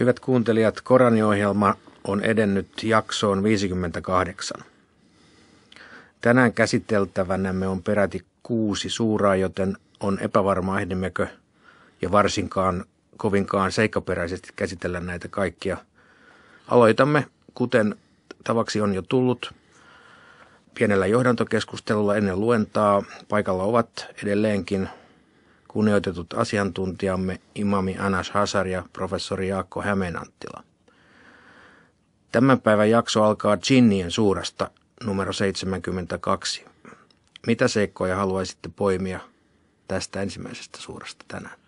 Hyvät kuuntelijat, Koraniohjelma on edennyt jaksoon 58. Tänään käsiteltävänämme on peräti kuusi suuraa, joten on epävarmaa ehdimmekö ja varsinkaan kovinkaan seikkaperäisesti käsitellä näitä kaikkia. Aloitamme, kuten tavaksi on jo tullut, pienellä johdantokeskustelulla ennen luentaa. Paikalla ovat edelleenkin kunnioitetut asiantuntijamme imami Anas Hasar ja professori Jaakko Hämeenanttila. Tämän päivän jakso alkaa Jinnien suurasta numero 72. Mitä seikkoja haluaisitte poimia tästä ensimmäisestä suurasta tänään?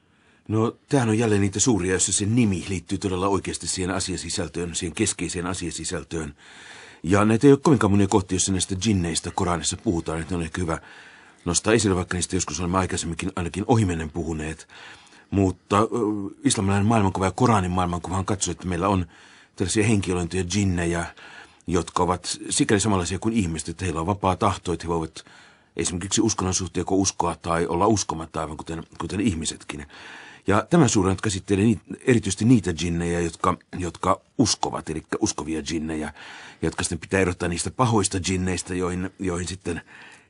No, tämähän on jälleen niitä suuria, joissa se nimi liittyy todella oikeasti siihen asiasisältöön, siihen keskeiseen asiasisältöön. Ja näitä ei ole kovinkaan monia kohtia, joissa näistä jinneistä Koranissa puhutaan, että niin ne on ehkä hyvä nostaa esille, vaikka niistä joskus olemme aikaisemminkin ainakin ohimennen puhuneet. Mutta islamilainen maailmankuva ja Koranin on katsoo, että meillä on tällaisia henkilöintöjä, jinnejä, jotka ovat sikäli samanlaisia kuin ihmiset, että heillä on vapaa tahto, että he voivat esimerkiksi uskonnon suhteen uskoa tai olla uskomatta, aivan kuten, kuten ihmisetkin. Ja tämä suurennot käsittelee niitä, erityisesti niitä jinnejä, jotka, jotka uskovat, eli uskovia jinnejä, jotka sitten pitää erottaa niistä pahoista jinneistä, joihin, joihin sitten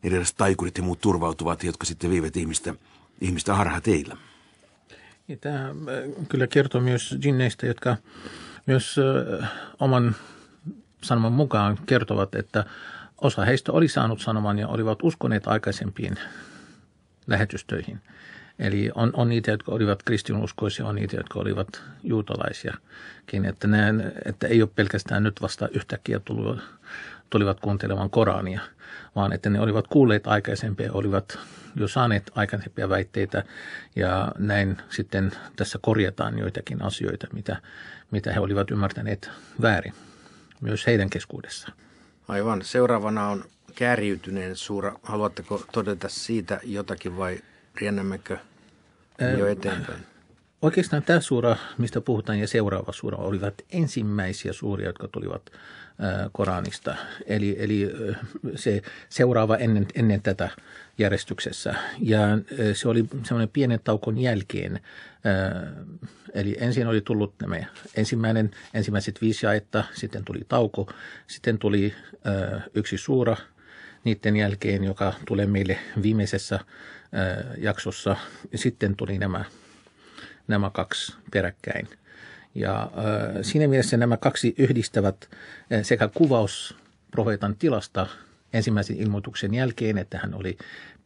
niin erilaiset taikurit ja muut turvautuvat, jotka sitten viivät ihmistä, ihmistä harha teillä. Ja niin, tämä äh, kyllä kertoo myös jinneistä, jotka myös äh, oman sanoman mukaan kertovat, että osa heistä oli saanut sanoman ja olivat uskoneet aikaisempiin lähetystöihin – Eli on, on niitä, jotka olivat kristinuskoisia, on niitä, jotka olivat juutalaisiakin. Että, ne, että ei ole pelkästään nyt vasta yhtäkkiä tullut, tulivat kuuntelemaan Korania, vaan että ne olivat kuulleet aikaisempia, olivat jo saaneet aikaisempia väitteitä ja näin sitten tässä korjataan joitakin asioita, mitä, mitä he olivat ymmärtäneet väärin myös heidän keskuudessaan. Aivan. Seuraavana on kärjytyneen suura. Haluatteko todeta siitä jotakin vai riennämmekö jo eteenpäin? Oikeastaan tämä suura, mistä puhutaan, ja seuraava suura olivat ensimmäisiä suuria, jotka tulivat Koranista. Eli, eli se seuraava ennen, ennen tätä järjestyksessä. Ja se oli semmoinen pienen taukon jälkeen. Eli ensin oli tullut nämä ensimmäinen, ensimmäiset viisi jaetta, sitten tuli tauko, sitten tuli yksi suura niiden jälkeen, joka tulee meille viimeisessä – jaksossa. Ja sitten tuli nämä, nämä kaksi peräkkäin. Ja siinä mielessä nämä kaksi yhdistävät sekä kuvaus profeetan tilasta ensimmäisen ilmoituksen jälkeen, että hän oli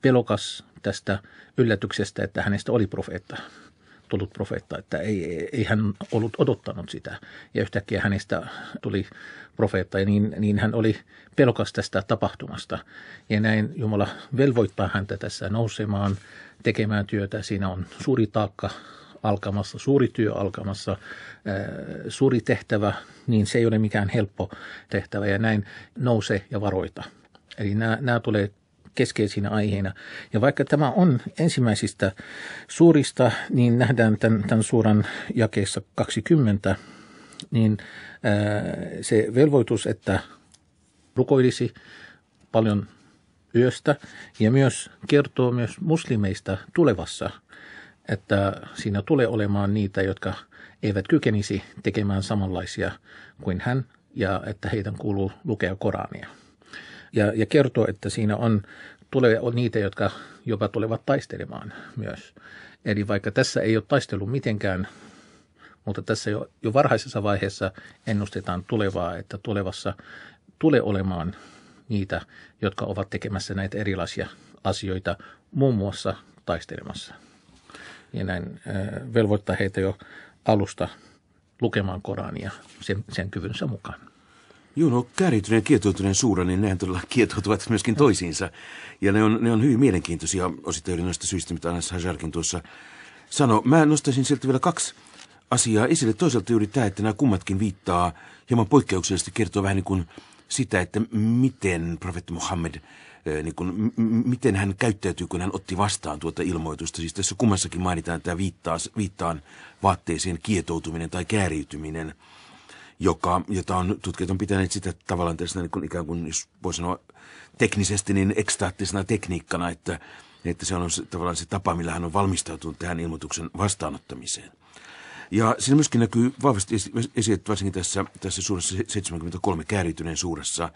pelokas tästä yllätyksestä, että hänestä oli profeetta tullut profeetta, että ei, ei hän ollut odottanut sitä. Ja yhtäkkiä hänestä tuli profeetta ja niin, niin hän oli pelokas tästä tapahtumasta. Ja näin Jumala velvoittaa häntä tässä nousemaan, tekemään työtä. Siinä on suuri taakka alkamassa, suuri työ alkamassa, suuri tehtävä, niin se ei ole mikään helppo tehtävä ja näin nouse ja varoita. Eli nämä, nämä tulee keskeisinä aiheina. Ja vaikka tämä on ensimmäisistä suurista, niin nähdään tämän, tämän suuran jakeessa 20, niin äh, se velvoitus, että rukoilisi paljon yöstä ja myös kertoo myös muslimeista tulevassa, että siinä tulee olemaan niitä, jotka eivät kykenisi tekemään samanlaisia kuin hän ja että heidän kuuluu lukea Korania ja, ja kertoo, että siinä on, tulee on niitä, jotka jopa tulevat taistelemaan myös. Eli vaikka tässä ei ole taistelu mitenkään, mutta tässä jo, jo varhaisessa vaiheessa ennustetaan tulevaa, että tulevassa tulee olemaan niitä, jotka ovat tekemässä näitä erilaisia asioita, muun muassa taistelemassa. Ja näin velvoittaa heitä jo alusta lukemaan Korania sen, sen kyvynsä mukaan. Juno, käärityneen kietoutuneen suura, niin nehän todella kietoutuvat myöskin toisiinsa. Ja ne on, ne on hyvin mielenkiintoisia osittain juuri noista syistä, mitä Anas Hajarkin tuossa sanoi. Mä nostaisin sieltä vielä kaksi asiaa esille. Toisaalta juuri tämä, että nämä kummatkin viittaa hieman poikkeuksellisesti kertoo vähän niin kuin sitä, että miten profetti Muhammed eh, niin kuin, m- miten hän käyttäytyy, kun hän otti vastaan tuota ilmoitusta. Siis tässä kummassakin mainitaan tämä viittaan vaatteeseen kietoutuminen tai kääriytyminen – joka, jota on tutkijat on pitäneet sitä tavallaan tässä niin kuin ikään kuin, jos voi sanoa teknisesti, niin ekstaattisena tekniikkana, että, että se on se, tavallaan se tapa, millä hän on valmistautunut tähän ilmoituksen vastaanottamiseen. Ja siinä myöskin näkyy vahvasti esiin, varsinkin tässä, tässä suuressa 73 käärityneen suuressa,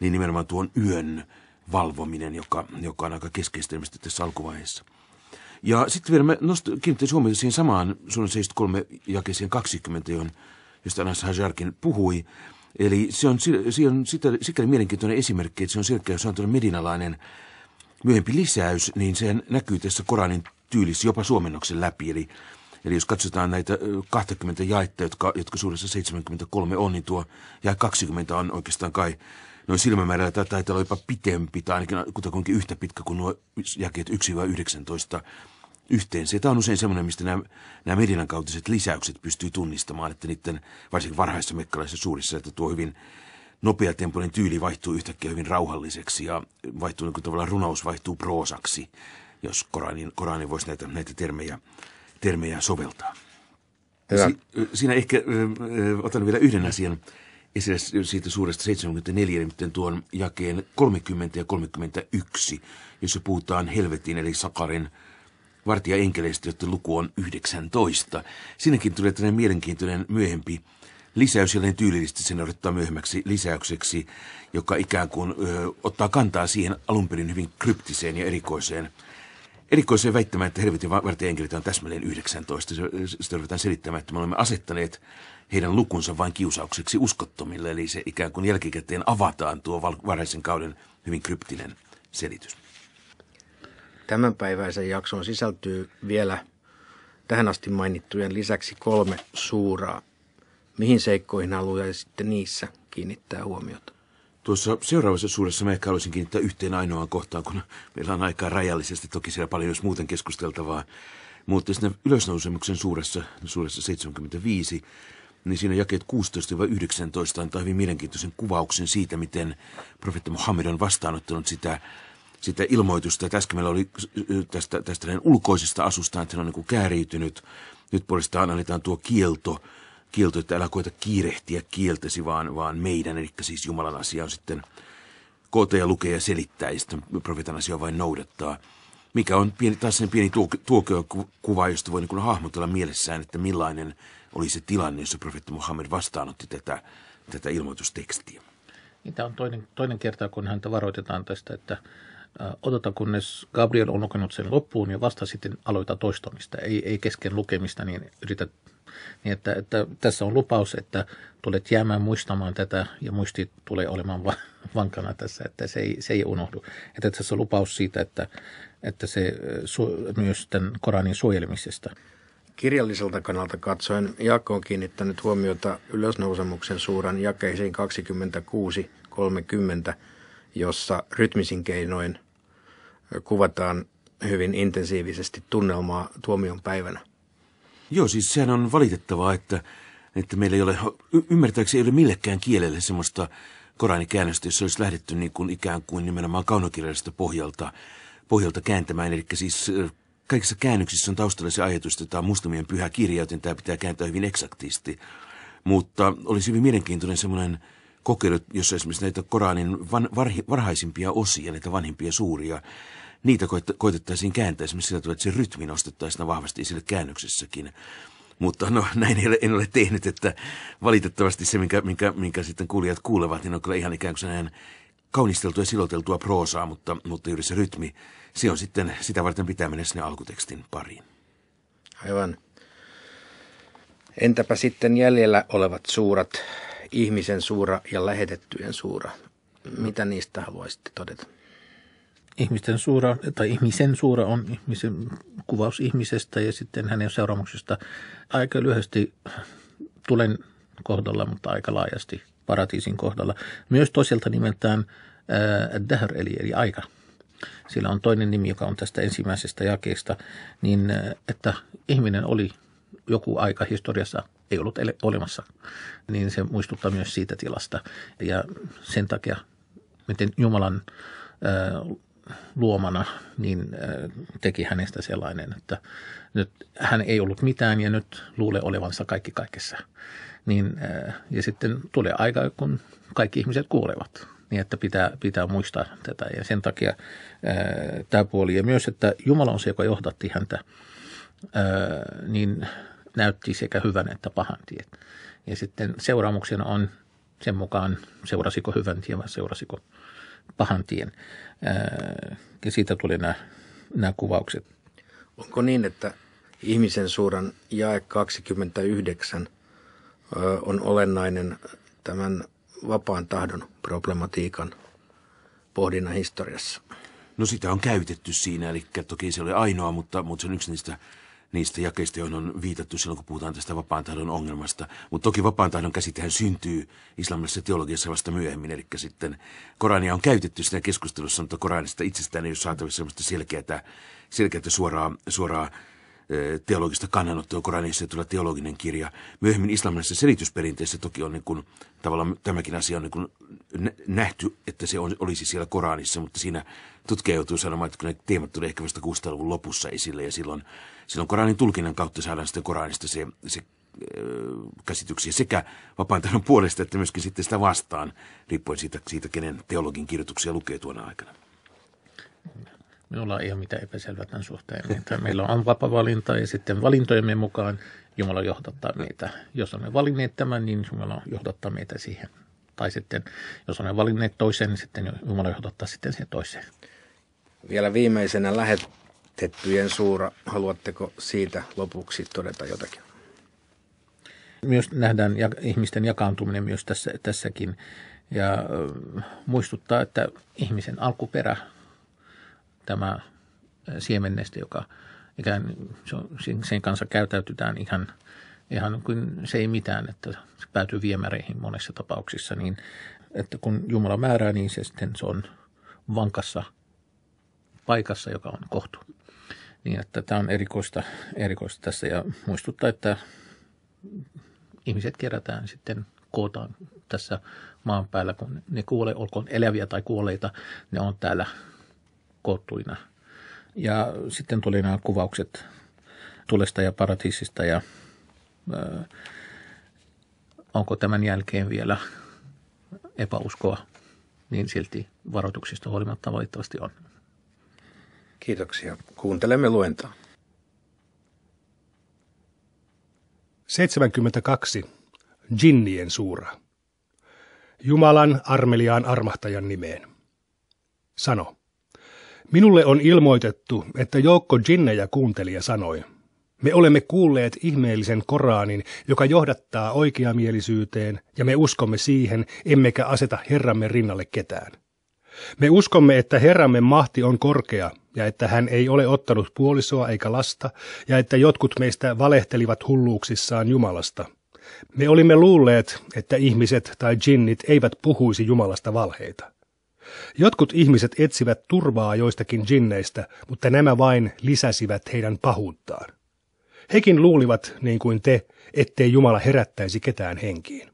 niin nimenomaan tuon yön valvominen, joka, joka on aika keskeistä tässä alkuvaiheessa. Ja sitten vielä mä nost, kiinnittäisin huomiota siihen samaan suuren 73 jakeeseen 20, johon josta Anas Hajarkin puhui. Eli se on, se on sitä, sikäli mielenkiintoinen esimerkki, että se on selkeä, jos on tuollainen medinalainen myöhempi lisäys, niin se näkyy tässä Koranin tyylissä jopa suomennoksen läpi. Eli, eli jos katsotaan näitä 20 jaetta, jotka, jotka suuressa 73 on, niin tuo ja 20 on oikeastaan kai noin silmämäärällä tai taitaa olla jopa pitempi tai ainakin kutakuinkin yhtä pitkä kuin nuo jakeet 1-19 yhteensä. Tämä on usein semmoinen, mistä nämä, nämä medinan kautiset lisäykset pystyy tunnistamaan, että niiden varsinkin varhaisessa mekkalaisessa suurissa, että tuo hyvin nopeatempoinen tyyli vaihtuu yhtäkkiä hyvin rauhalliseksi ja vaihtuu niin kuin tavallaan runous vaihtuu proosaksi, jos Koranin, Koranin voisi näitä, näitä termejä, termejä soveltaa. Hyvä. Si, siinä ehkä ö, otan vielä yhden asian esille siitä suuresta 74, nimittäin tuon jakeen 30 ja 31, jossa puhutaan helvetin eli Sakarin – Vartija enkeleistä, jotta luku on 19. Sinnekin tulee tänne mielenkiintoinen myöhempi lisäys, jolleen tyylillisesti sen odottaa myöhemmäksi lisäykseksi, joka ikään kuin ö, ottaa kantaa siihen alunperin hyvin kryptiseen ja erikoiseen erikoiseen väittämään, että helvetin vartijan on täsmälleen 19. Sitä ruvetaan selittämään, että me olemme asettaneet heidän lukunsa vain kiusaukseksi uskottomille, eli se ikään kuin jälkikäteen avataan tuo varhaisen kauden hyvin kryptinen selitys. Tämänpäiväisen jakson sisältyy vielä tähän asti mainittujen lisäksi kolme suuraa. Mihin seikkoihin haluaisitte niissä kiinnittää huomiota? Tuossa seuraavassa suuressa me ehkä haluaisin kiinnittää yhteen ainoaan kohtaan, kun meillä on aikaa rajallisesti, toki siellä paljon jos muuten keskusteltavaa. Mutta sitten ylösnousemuksen suuressa, suuressa 75, niin siinä jakeet 16-19 antaa hyvin mielenkiintoisen kuvauksen siitä, miten profetta Muhammed on vastaanottanut sitä sitä ilmoitusta, että äsken meillä oli tästä, tästä hänen ulkoisesta asusta, että hän on niin kuin kääriytynyt. Nyt puolestaan annetaan tuo kielto, kielto, että älä koeta kiirehtiä kieltesi, vaan, vaan meidän, eli siis Jumalan asia on sitten koota ja lukea ja selittää, ja sitten profetan asia vain noudattaa. Mikä on pieni, taas sen pieni kuva, josta voi niin kuin hahmotella mielessään, että millainen oli se tilanne, jossa profetta Muhammed vastaanotti tätä, tätä ilmoitustekstiä. Niin, Tämä on toinen, toinen kerta, kun häntä varoitetaan tästä, että Äh, odota kunnes Gabriel on lukenut sen loppuun ja vasta sitten aloita toistamista, ei, ei kesken lukemista, niin yritä niin että, että tässä on lupaus, että tulet jäämään muistamaan tätä ja muisti tulee olemaan va- vankana tässä, että se ei, se ei unohdu. Että tässä on lupaus siitä, että, että se äh, su- myös tämän Koranin suojelemisesta. Kirjalliselta kannalta katsoen Jaakko on kiinnittänyt huomiota ylösnousemuksen suuran jakeisiin 26-30 – jossa rytmisin keinoin kuvataan hyvin intensiivisesti tunnelmaa tuomion päivänä. Joo, siis sehän on valitettavaa, että, että meillä ei ole, y- ymmärtääkseni ei ole millekään kielelle semmoista koranikäännöstä, jossa olisi lähdetty niin kuin ikään kuin nimenomaan kaunokirjallisesta pohjalta, pohjalta kääntämään. Eli siis kaikissa käännöksissä on taustalla se ajatus, että tämä on muslimien pyhä kirja, joten tämä pitää kääntää hyvin eksaktisti. Mutta olisi hyvin mielenkiintoinen semmoinen kokeilut, jos esimerkiksi näitä Koranin van, varhi, varhaisimpia osia, näitä vanhimpia suuria, niitä koitettaisiin kääntää esimerkiksi sillä tavalla, että se rytmi nostettaisiin vahvasti esille käännöksessäkin. Mutta no näin ei ole, en ole tehnyt, että valitettavasti se, minkä, minkä, minkä sitten kuulijat kuulevat, niin on kyllä ihan ikään kuin näin kaunisteltua ja siloteltua proosaa, mutta, mutta juuri se rytmi, se on sitten, sitä varten pitää mennä sinne alkutekstin pariin. Aivan. Entäpä sitten jäljellä olevat suurat ihmisen suura ja lähetettyjen suura. Mitä niistä haluaisitte todeta? Ihmisten suura, tai ihmisen suura on ihmisen kuvaus ihmisestä ja sitten hänen seuraamuksesta. Aika lyhyesti tulen kohdalla, mutta aika laajasti paratiisin kohdalla. Myös toiselta nimeltään äh, Dahr eli, eli aika. Sillä on toinen nimi, joka on tästä ensimmäisestä jakeesta, niin äh, että ihminen oli joku aika historiassa ei ollut olemassa, niin se muistuttaa myös siitä tilasta. Ja sen takia, miten Jumalan äh, luomana, niin äh, teki hänestä sellainen, että nyt hän ei ollut mitään ja nyt luulee olevansa kaikki kaikessa. Niin, äh, ja sitten tulee aika, kun kaikki ihmiset kuolevat niin että pitää, pitää muistaa tätä. Ja sen takia tämä puoli. Ja myös, että Jumala on se, joka johdatti häntä niin näytti sekä hyvän että pahan tien. Ja sitten seuraamuksena on sen mukaan, seurasiko hyvän tien vai seurasiko pahan tien. ja siitä tuli nämä, nämä kuvaukset. Onko niin, että ihmisen suuran jae 29 on olennainen tämän vapaan tahdon problematiikan pohdinnan historiassa? No sitä on käytetty siinä, eli toki se oli ainoa, mutta, mutta se on yksi niistä niistä jakeista, joihin on viitattu silloin, kun puhutaan tästä vapaan tahdon ongelmasta. Mutta toki vapaan tahdon käsitehän syntyy islamilaisessa teologiassa vasta myöhemmin, eli sitten Korania on käytetty siinä keskustelussa, mutta Koranista itsestään ei ole saatavissa sellaista selkeää, selkeää suoraa, suoraa teologista kannanottoa, Koranissa tulee teologinen kirja. Myöhemmin islamilaisessa selitysperinteessä toki on niin kuin, tavallaan tämäkin asia on niin kuin nähty, että se on, olisi siellä Koranissa, mutta siinä tutkija joutuu sanomaan, että kun ne teemat tulee ehkä vasta 60-luvun lopussa esille ja silloin, silloin Koranin tulkinnan kautta saadaan sitten Koranista se, se käsityksiä sekä vapaan puolesta että myöskin sitten sitä vastaan, riippuen siitä, siitä kenen teologin kirjoituksia lukee tuona aikana. Minulla ei ole mitään epäselvää tämän suhteen. Että meillä on vapavalinta ja sitten valintojemme mukaan Jumala johdattaa meitä. Jos olemme valinneet tämän, niin Jumala johdattaa meitä siihen. Tai sitten, jos olemme valinneet toisen, niin sitten Jumala johdattaa sitten siihen toiseen. Vielä viimeisenä lähetettyjen suura, haluatteko siitä lopuksi todeta jotakin? Myös nähdään ihmisten jakaantuminen myös tässä, tässäkin ja muistuttaa, että ihmisen alkuperä tämä äh, siemenneste, joka ikään, sen kanssa käytäytytään ihan, ihan kuin se ei mitään, että se päätyy viemäreihin monessa tapauksissa, niin että kun Jumala määrää, niin se sitten se on vankassa paikassa, joka on kohtu. Niin että tämä on erikoista, erikoista tässä ja muistuttaa, että ihmiset kerätään sitten kootaan tässä maan päällä, kun ne kuolee, olkoon eläviä tai kuoleita, ne on täällä koottuina. Ja sitten tuli nämä kuvaukset tulesta ja paratiisista ja ö, äh, onko tämän jälkeen vielä epäuskoa, niin silti varoituksista huolimatta valitettavasti on. Kiitoksia. Kuuntelemme luentaa. 72. Jinnien suura. Jumalan armeliaan armahtajan nimeen. Sano. Minulle on ilmoitettu, että joukko jinnejä kuuntelija sanoi. Me olemme kuulleet ihmeellisen Koraanin, joka johdattaa oikeamielisyyteen, ja me uskomme siihen, emmekä aseta Herramme rinnalle ketään. Me uskomme, että Herramme mahti on korkea, ja että hän ei ole ottanut puolisoa eikä lasta, ja että jotkut meistä valehtelivat hulluuksissaan Jumalasta. Me olimme luulleet, että ihmiset tai jinnit eivät puhuisi Jumalasta valheita. Jotkut ihmiset etsivät turvaa joistakin jinneistä, mutta nämä vain lisäsivät heidän pahuuttaan. Hekin luulivat, niin kuin te, ettei Jumala herättäisi ketään henkiin.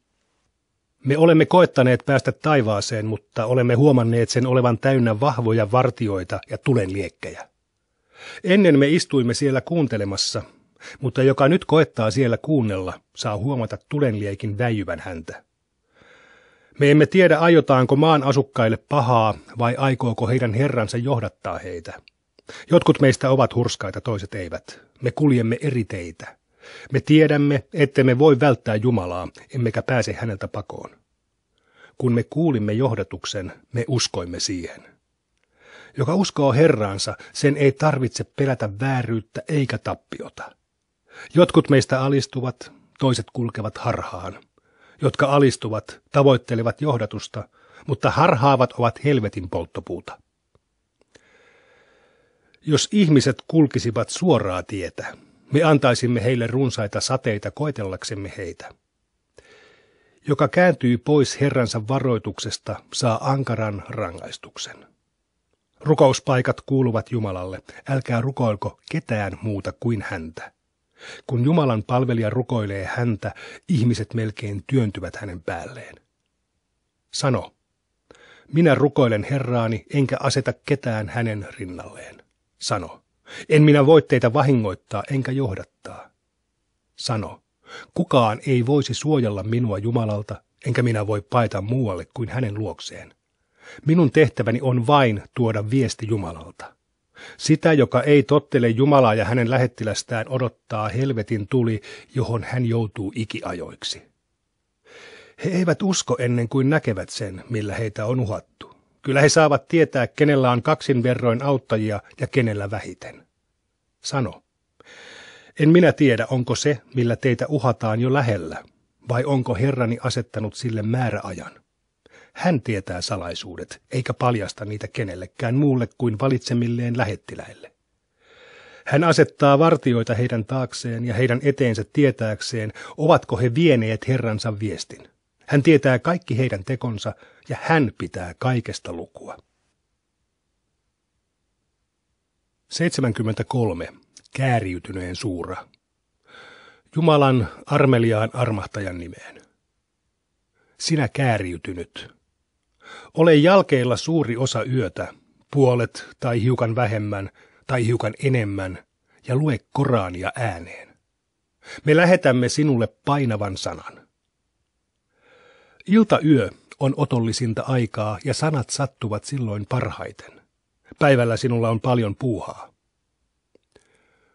Me olemme koettaneet päästä taivaaseen, mutta olemme huomanneet sen olevan täynnä vahvoja vartioita ja tulenliekkejä. Ennen me istuimme siellä kuuntelemassa, mutta joka nyt koettaa siellä kuunnella, saa huomata tulenliekin väijyvän häntä. Me emme tiedä, aiotaanko maan asukkaille pahaa vai aikooko heidän herransa johdattaa heitä. Jotkut meistä ovat hurskaita, toiset eivät. Me kuljemme eri teitä. Me tiedämme, että me voi välttää Jumalaa, emmekä pääse häneltä pakoon. Kun me kuulimme johdatuksen, me uskoimme siihen. Joka uskoo Herraansa, sen ei tarvitse pelätä vääryyttä eikä tappiota. Jotkut meistä alistuvat, toiset kulkevat harhaan jotka alistuvat, tavoittelevat johdatusta, mutta harhaavat ovat helvetin polttopuuta. Jos ihmiset kulkisivat suoraa tietä, me antaisimme heille runsaita sateita koetellaksemme heitä. Joka kääntyy pois Herransa varoituksesta, saa ankaran rangaistuksen. Rukouspaikat kuuluvat Jumalalle, älkää rukoilko ketään muuta kuin häntä. Kun Jumalan palvelija rukoilee häntä, ihmiset melkein työntyvät hänen päälleen. Sano, minä rukoilen Herraani, enkä aseta ketään hänen rinnalleen. Sano, en minä voi teitä vahingoittaa, enkä johdattaa. Sano, kukaan ei voisi suojella minua Jumalalta, enkä minä voi paita muualle kuin hänen luokseen. Minun tehtäväni on vain tuoda viesti Jumalalta. Sitä, joka ei tottele Jumalaa ja hänen lähettilästään, odottaa helvetin tuli, johon hän joutuu ikiajoiksi. He eivät usko ennen kuin näkevät sen, millä heitä on uhattu. Kyllä he saavat tietää, kenellä on kaksin verroin auttajia ja kenellä vähiten. Sano. En minä tiedä, onko se, millä teitä uhataan jo lähellä, vai onko Herrani asettanut sille määräajan. Hän tietää salaisuudet, eikä paljasta niitä kenellekään muulle kuin valitsemilleen lähettiläille. Hän asettaa vartioita heidän taakseen ja heidän eteensä tietääkseen, ovatko he vieneet herransa viestin. Hän tietää kaikki heidän tekonsa ja hän pitää kaikesta lukua. 73. Kääriytyneen suura. Jumalan armeliaan armahtajan nimeen. Sinä kääriytynyt, ole jälkeillä suuri osa yötä, puolet tai hiukan vähemmän tai hiukan enemmän, ja lue Korania ääneen. Me lähetämme sinulle painavan sanan. Ilta yö on otollisinta aikaa ja sanat sattuvat silloin parhaiten. Päivällä sinulla on paljon puuhaa.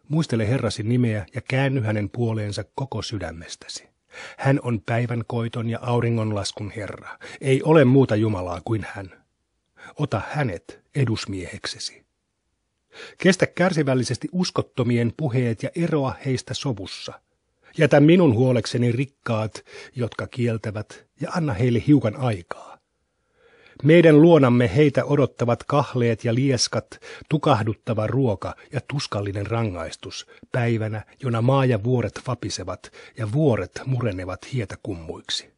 Muistele Herrasi nimeä ja käänny hänen puoleensa koko sydämestäsi. Hän on päivän koiton ja auringonlaskun Herra. Ei ole muuta Jumalaa kuin hän. Ota hänet edusmieheksesi. Kestä kärsivällisesti uskottomien puheet ja eroa heistä sovussa. Jätä minun huolekseni rikkaat, jotka kieltävät, ja anna heille hiukan aikaa. Meidän luonamme heitä odottavat kahleet ja lieskat, tukahduttava ruoka ja tuskallinen rangaistus, päivänä, jona maa ja vuoret vapisevat ja vuoret murenevat hietakummuiksi.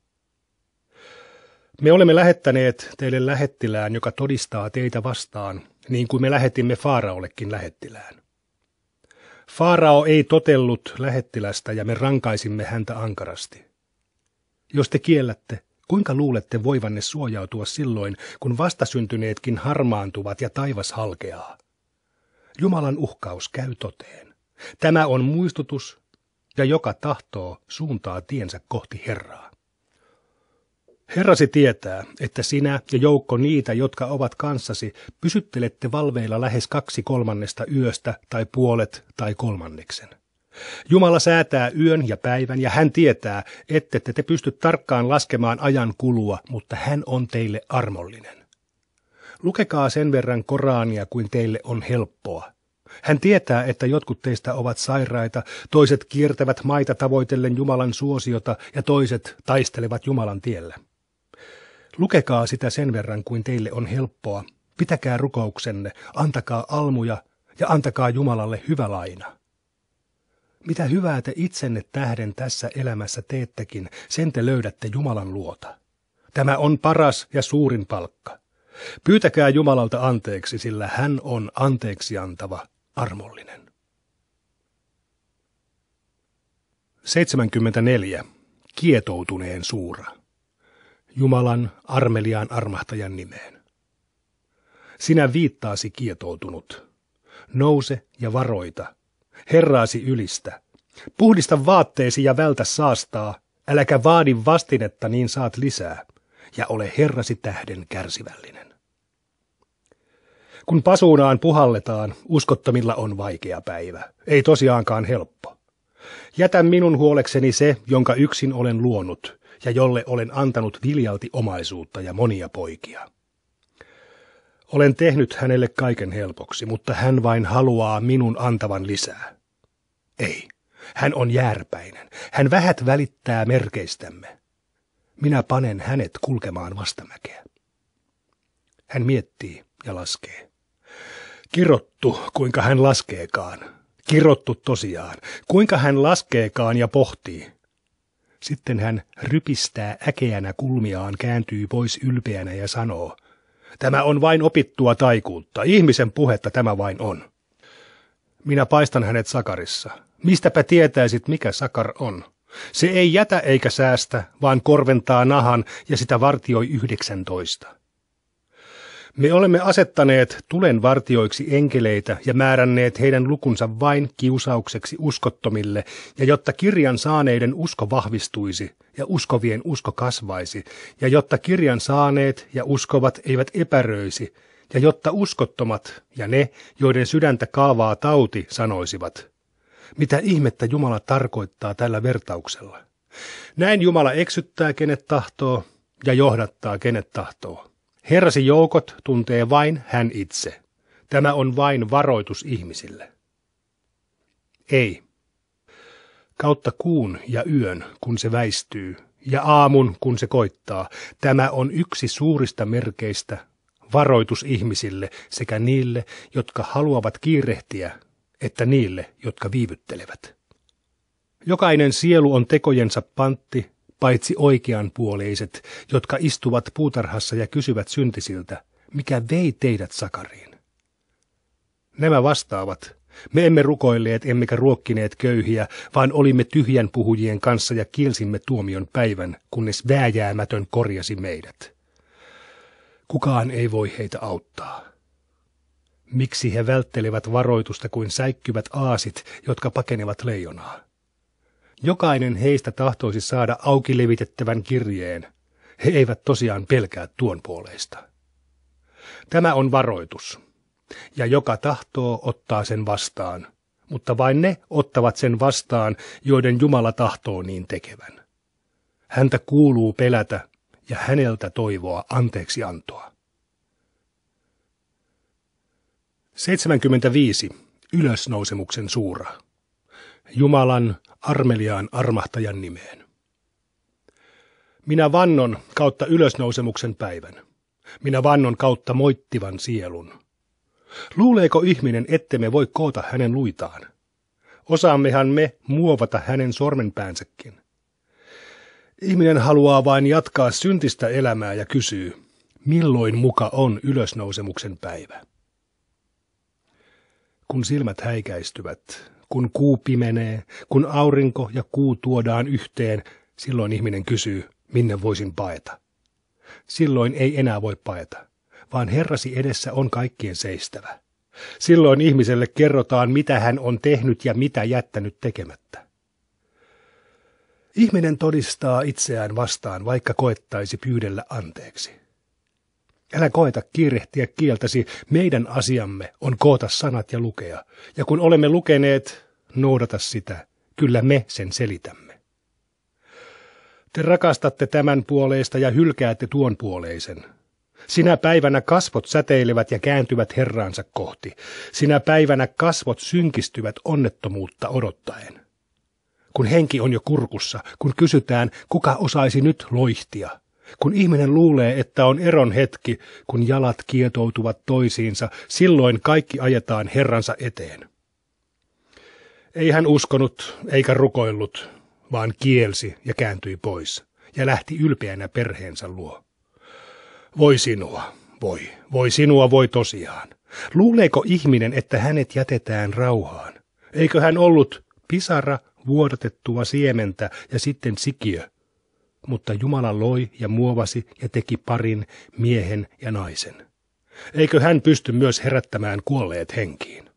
Me olemme lähettäneet teille lähettilään, joka todistaa teitä vastaan, niin kuin me lähetimme Faaraollekin lähettilään. Faarao ei totellut lähettilästä ja me rankaisimme häntä ankarasti. Jos te kiellätte, Kuinka luulette voivanne suojautua silloin, kun vastasyntyneetkin harmaantuvat ja taivas halkeaa? Jumalan uhkaus käy toteen. Tämä on muistutus, ja joka tahtoo suuntaa tiensä kohti Herraa. Herrasi tietää, että sinä ja joukko niitä, jotka ovat kanssasi, pysyttelette valveilla lähes kaksi kolmannesta yöstä tai puolet tai kolmanneksen. Jumala säätää yön ja päivän ja hän tietää, ette te, pysty tarkkaan laskemaan ajan kulua, mutta hän on teille armollinen. Lukekaa sen verran Korania kuin teille on helppoa. Hän tietää, että jotkut teistä ovat sairaita, toiset kiertävät maita tavoitellen Jumalan suosiota ja toiset taistelevat Jumalan tiellä. Lukekaa sitä sen verran kuin teille on helppoa. Pitäkää rukouksenne, antakaa almuja ja antakaa Jumalalle hyvä laina. Mitä hyvää te itsenne tähden tässä elämässä teettekin, sen te löydätte Jumalan luota. Tämä on paras ja suurin palkka. Pyytäkää Jumalalta anteeksi, sillä hän on anteeksi antava, armollinen. 74. Kietoutuneen suura. Jumalan armeliaan armahtajan nimeen. Sinä viittaasi kietoutunut. Nouse ja varoita, Herraasi ylistä. Puhdista vaatteesi ja vältä saastaa, äläkä vaadi vastinetta niin saat lisää, ja ole herrasi tähden kärsivällinen. Kun pasuunaan puhalletaan, uskottomilla on vaikea päivä, ei tosiaankaan helppo. Jätä minun huolekseni se, jonka yksin olen luonut, ja jolle olen antanut viljalti omaisuutta ja monia poikia. Olen tehnyt hänelle kaiken helpoksi, mutta hän vain haluaa minun antavan lisää. Ei, hän on järpäinen. Hän vähät välittää merkeistämme. Minä panen hänet kulkemaan vastamäkeä. Hän miettii ja laskee. Kirottu, kuinka hän laskeekaan. Kirottu tosiaan. Kuinka hän laskeekaan ja pohtii. Sitten hän rypistää äkeänä kulmiaan, kääntyy pois ylpeänä ja sanoo – Tämä on vain opittua taikuutta. Ihmisen puhetta tämä vain on. Minä paistan hänet sakarissa. Mistäpä tietäisit, mikä sakar on? Se ei jätä eikä säästä, vaan korventaa nahan ja sitä vartioi yhdeksäntoista. Me olemme asettaneet tulen vartioiksi enkeleitä ja määränneet heidän lukunsa vain kiusaukseksi uskottomille, ja jotta kirjan saaneiden usko vahvistuisi ja uskovien usko kasvaisi, ja jotta kirjan saaneet ja uskovat eivät epäröisi, ja jotta uskottomat ja ne, joiden sydäntä kalvaa tauti, sanoisivat. Mitä ihmettä Jumala tarkoittaa tällä vertauksella? Näin Jumala eksyttää kenet tahtoo ja johdattaa kenet tahtoo. Herrasi joukot tuntee vain hän itse. Tämä on vain varoitus ihmisille. Ei. Kautta kuun ja yön, kun se väistyy, ja aamun, kun se koittaa, tämä on yksi suurista merkeistä varoitus ihmisille sekä niille, jotka haluavat kiirehtiä, että niille, jotka viivyttelevät. Jokainen sielu on tekojensa pantti paitsi oikeanpuoleiset, jotka istuvat puutarhassa ja kysyvät syntisiltä, mikä vei teidät sakariin. Nämä vastaavat, me emme rukoilleet emmekä ruokkineet köyhiä, vaan olimme tyhjän puhujien kanssa ja kielsimme tuomion päivän, kunnes vääjäämätön korjasi meidät. Kukaan ei voi heitä auttaa. Miksi he välttelevät varoitusta kuin säikkyvät aasit, jotka pakenevat leijonaa? Jokainen heistä tahtoisi saada auki levitettävän kirjeen. He eivät tosiaan pelkää tuon puoleista. Tämä on varoitus. Ja joka tahtoo ottaa sen vastaan, mutta vain ne ottavat sen vastaan, joiden Jumala tahtoo niin tekevän. Häntä kuuluu pelätä ja häneltä toivoa anteeksi antoa. 75. Ylösnousemuksen suura. Jumalan armeliaan armahtajan nimeen. Minä vannon kautta ylösnousemuksen päivän. Minä vannon kautta moittivan sielun. Luuleeko ihminen, ettemme voi koota hänen luitaan? Osaammehan me muovata hänen sormenpäänsäkin. Ihminen haluaa vain jatkaa syntistä elämää ja kysyy, milloin muka on ylösnousemuksen päivä. Kun silmät häikäistyvät, kun kuu pimenee, kun aurinko ja kuu tuodaan yhteen, silloin ihminen kysyy, minne voisin paeta. Silloin ei enää voi paeta, vaan Herrasi edessä on kaikkien seistävä. Silloin ihmiselle kerrotaan, mitä hän on tehnyt ja mitä jättänyt tekemättä. Ihminen todistaa itseään vastaan, vaikka koettaisi pyydellä anteeksi. Älä koeta kiirehtiä kieltäsi, meidän asiamme on koota sanat ja lukea. Ja kun olemme lukeneet, noudata sitä, kyllä me sen selitämme. Te rakastatte tämän puoleista ja hylkäätte tuon puoleisen. Sinä päivänä kasvot säteilevät ja kääntyvät Herraansa kohti. Sinä päivänä kasvot synkistyvät onnettomuutta odottaen. Kun henki on jo kurkussa, kun kysytään, kuka osaisi nyt loihtia – kun ihminen luulee, että on eron hetki, kun jalat kietoutuvat toisiinsa, silloin kaikki ajetaan Herransa eteen. Ei hän uskonut eikä rukoillut, vaan kielsi ja kääntyi pois ja lähti ylpeänä perheensä luo. Voi sinua, voi, voi sinua, voi tosiaan. Luuleeko ihminen, että hänet jätetään rauhaan? Eikö hän ollut pisara vuodatettua siementä ja sitten sikiö, mutta Jumala loi ja muovasi ja teki parin, miehen ja naisen. Eikö hän pysty myös herättämään kuolleet henkiin?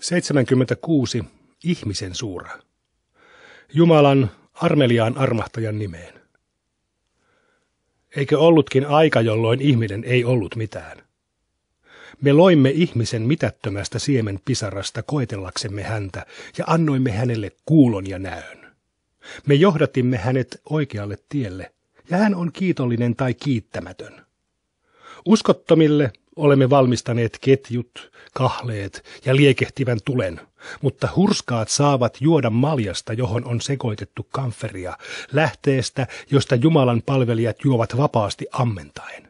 76. Ihmisen suura. Jumalan armeliaan armahtajan nimeen. Eikö ollutkin aika, jolloin ihminen ei ollut mitään? Me loimme ihmisen mitättömästä siemen pisarasta koetellaksemme häntä ja annoimme hänelle kuulon ja näön. Me johdatimme hänet oikealle tielle, ja hän on kiitollinen tai kiittämätön. Uskottomille olemme valmistaneet ketjut, kahleet ja liekehtivän tulen, mutta hurskaat saavat juoda maljasta, johon on sekoitettu kamferia, lähteestä, josta Jumalan palvelijat juovat vapaasti ammentaen.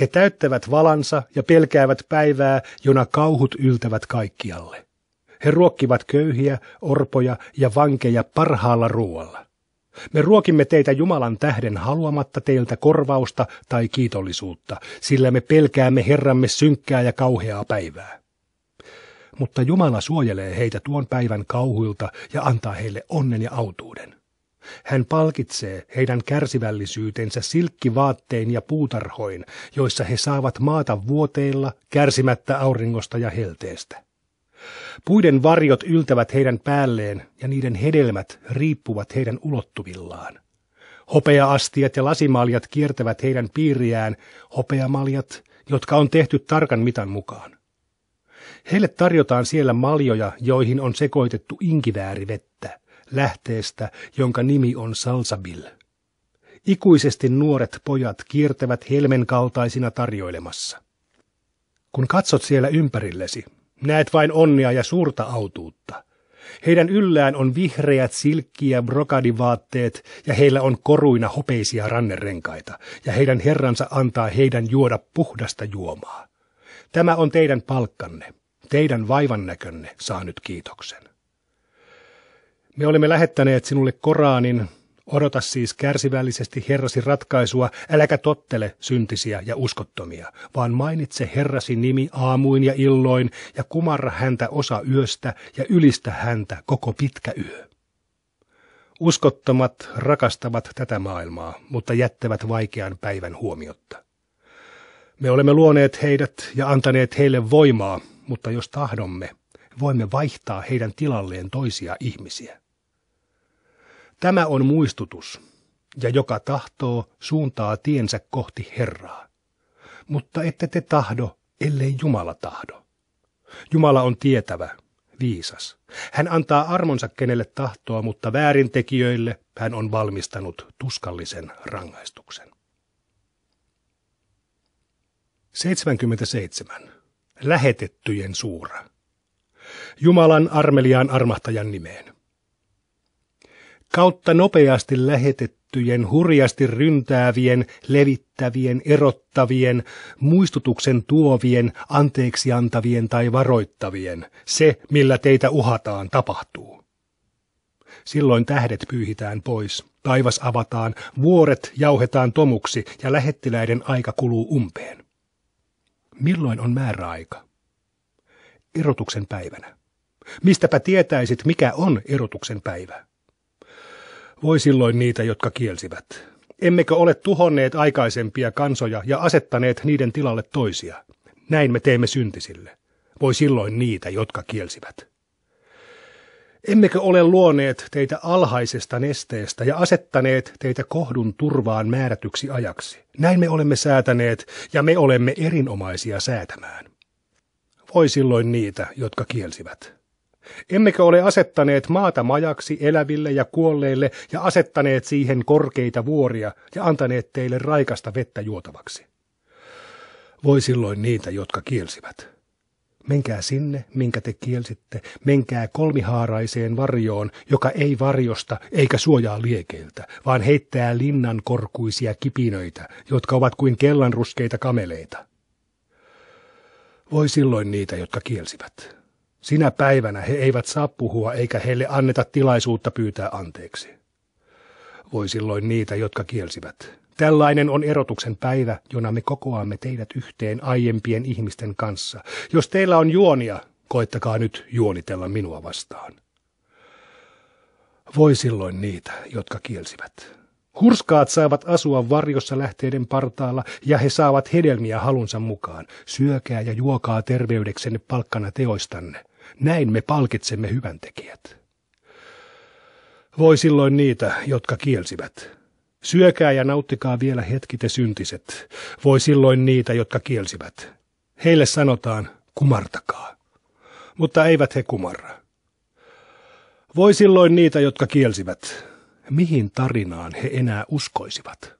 He täyttävät valansa ja pelkäävät päivää, jona kauhut yltävät kaikkialle. He ruokkivat köyhiä, orpoja ja vankeja parhaalla ruoalla. Me ruokimme teitä Jumalan tähden haluamatta teiltä korvausta tai kiitollisuutta, sillä me pelkäämme Herramme synkkää ja kauheaa päivää. Mutta Jumala suojelee heitä tuon päivän kauhuilta ja antaa heille onnen ja autuuden. Hän palkitsee heidän kärsivällisyytensä silkkivaattein ja puutarhoin, joissa he saavat maata vuoteilla kärsimättä auringosta ja helteestä. Puiden varjot yltävät heidän päälleen ja niiden hedelmät riippuvat heidän ulottuvillaan. Hopeaastiat ja lasimaljat kiertävät heidän piiriään, hopeamaljat, jotka on tehty tarkan mitan mukaan. Heille tarjotaan siellä maljoja, joihin on sekoitettu inkiväärivettä lähteestä, jonka nimi on Salsabil. Ikuisesti nuoret pojat kiertävät helmen kaltaisina tarjoilemassa. Kun katsot siellä ympärillesi, näet vain onnea ja suurta autuutta. Heidän yllään on vihreät silkkiä brokadivaatteet ja heillä on koruina hopeisia rannerenkaita ja heidän herransa antaa heidän juoda puhdasta juomaa. Tämä on teidän palkkanne. Teidän vaivannäkönne saa nyt kiitoksen. Me olemme lähettäneet sinulle Koranin, Odota siis kärsivällisesti Herrasi ratkaisua, äläkä tottele syntisiä ja uskottomia, vaan mainitse Herrasi nimi aamuin ja illoin ja kumarra häntä osa yöstä ja ylistä häntä koko pitkä yö. Uskottomat rakastavat tätä maailmaa, mutta jättävät vaikean päivän huomiotta. Me olemme luoneet heidät ja antaneet heille voimaa, mutta jos tahdomme, voimme vaihtaa heidän tilalleen toisia ihmisiä. Tämä on muistutus, ja joka tahtoo, suuntaa tiensä kohti Herraa. Mutta ette te tahdo, ellei Jumala tahdo. Jumala on tietävä, viisas. Hän antaa armonsa kenelle tahtoa, mutta väärintekijöille hän on valmistanut tuskallisen rangaistuksen. 77. Lähetettyjen suura. Jumalan armeliaan armahtajan nimeen. Kautta nopeasti lähetettyjen, hurjasti ryntäävien, levittävien, erottavien, muistutuksen tuovien, anteeksi antavien tai varoittavien, se millä teitä uhataan tapahtuu. Silloin tähdet pyyhitään pois, taivas avataan, vuoret jauhetaan tomuksi ja lähettiläiden aika kuluu umpeen. Milloin on määräaika? erotuksen päivänä. Mistäpä tietäisit, mikä on erotuksen päivä? Voi silloin niitä, jotka kielsivät. Emmekö ole tuhonneet aikaisempia kansoja ja asettaneet niiden tilalle toisia? Näin me teemme syntisille. Voi silloin niitä, jotka kielsivät. Emmekö ole luoneet teitä alhaisesta nesteestä ja asettaneet teitä kohdun turvaan määrätyksi ajaksi? Näin me olemme säätäneet ja me olemme erinomaisia säätämään. Voi silloin niitä, jotka kielsivät. Emmekö ole asettaneet maata majaksi eläville ja kuolleille ja asettaneet siihen korkeita vuoria ja antaneet teille raikasta vettä juotavaksi? Voi silloin niitä, jotka kielsivät. Menkää sinne, minkä te kielsitte, menkää kolmihaaraiseen varjoon, joka ei varjosta eikä suojaa liekeiltä, vaan heittää linnan korkuisia kipinöitä, jotka ovat kuin kellanruskeita kameleita. Voi silloin niitä, jotka kielsivät. Sinä päivänä he eivät saa puhua eikä heille anneta tilaisuutta pyytää anteeksi. Voi silloin niitä, jotka kielsivät. Tällainen on erotuksen päivä, jona me kokoamme teidät yhteen aiempien ihmisten kanssa. Jos teillä on juonia, koittakaa nyt juonitella minua vastaan. Voi silloin niitä, jotka kielsivät. Hurskaat saavat asua varjossa lähteiden partaalla ja he saavat hedelmiä halunsa mukaan. Syökää ja juokaa terveydeksenne palkkana teoistanne. Näin me palkitsemme tekijät. Voi silloin niitä, jotka kielsivät. Syökää ja nauttikaa vielä hetki te syntiset. Voi silloin niitä, jotka kielsivät. Heille sanotaan, kumartakaa. Mutta eivät he kumarra. Voi silloin niitä, jotka kielsivät mihin tarinaan he enää uskoisivat.